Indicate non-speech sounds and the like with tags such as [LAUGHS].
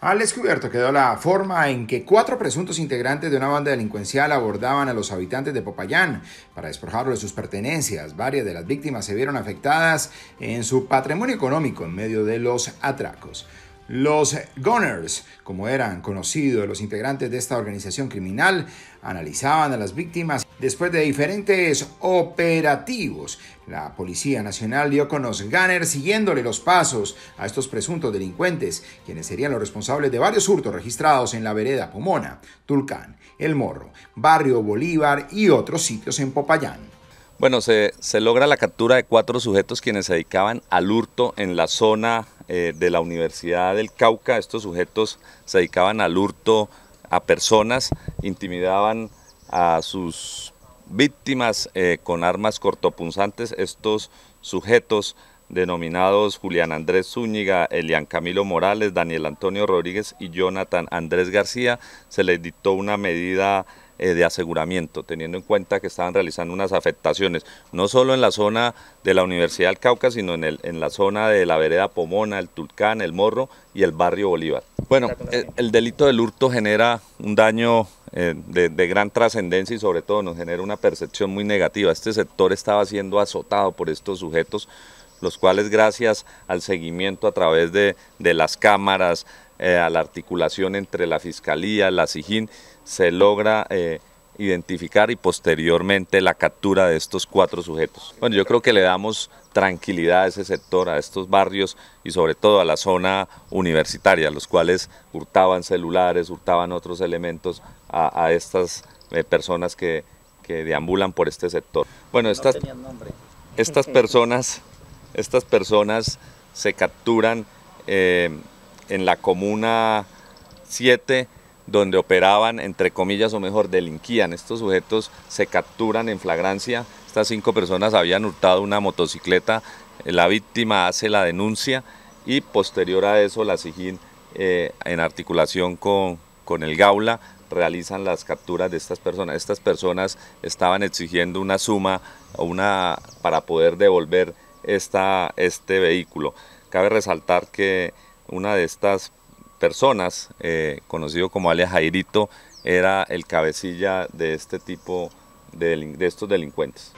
Al descubierto quedó la forma en que cuatro presuntos integrantes de una banda delincuencial abordaban a los habitantes de Popayán para despojarlos de sus pertenencias. Varias de las víctimas se vieron afectadas en su patrimonio económico en medio de los atracos. Los Gunners, como eran conocidos los integrantes de esta organización criminal, analizaban a las víctimas Después de diferentes operativos, la Policía Nacional dio con los Gunners siguiéndole los pasos a estos presuntos delincuentes, quienes serían los responsables de varios hurtos registrados en la vereda Pomona, Tulcán, El Morro, Barrio Bolívar y otros sitios en Popayán. Bueno, se, logra la captura de cuatro sujetos quienes se dedicaban al hurto en la zona eh, de la Universidad del Cauca. Estos sujetos se dedicaban al hurto a personas, intimidaban a sus víctimas eh, con armas cortopunzantes, estos sujetos denominados Julián Andrés Zúñiga, Elian Camilo Morales, Daniel Antonio Rodríguez y Jonathan Andrés García, se les dictó una medida eh, de aseguramiento, teniendo en cuenta que estaban realizando unas afectaciones, no solo en la zona de la Universidad del Cauca, sino en, el, en la zona de la vereda Pomona, el Tulcán, el Morro y el barrio Bolívar. Bueno, eh, el delito del hurto genera un daño eh, de, gran trascendencia y sobre todo nos genera una percepción muy negativa. Este sector estaba siendo azotado por estos sujetos, los cuales gracias al seguimiento a través de, las cámaras, eh, a la articulación entre la Fiscalía, la SIGIN, se logra eh, identificar y posteriormente la captura de estos cuatro sujetos. Bueno, yo creo que le damos tranquilidad a ese sector, a estos barrios y sobre todo a la zona universitaria, los cuales hurtaban celulares, hurtaban otros elementos a, estas eh, personas que, deambulan por este sector. Bueno, estas, estas, [LAUGHS] personas, estas personas se capturan eh, en la comuna 7 donde operaban, entre comillas, o mejor, delinquían. Estos sujetos se capturan en flagrancia. Estas cinco personas habían hurtado una motocicleta. La víctima hace la denuncia y posterior a eso la SIGIN, eh, en articulación con, con el GAULA, realizan las capturas de estas personas. Estas personas estaban exigiendo una suma una, para poder devolver esta, este vehículo. Cabe resaltar que una de estas personas, eh, conocido como alias Jairito, era el cabecilla de este tipo de estos delincuentes.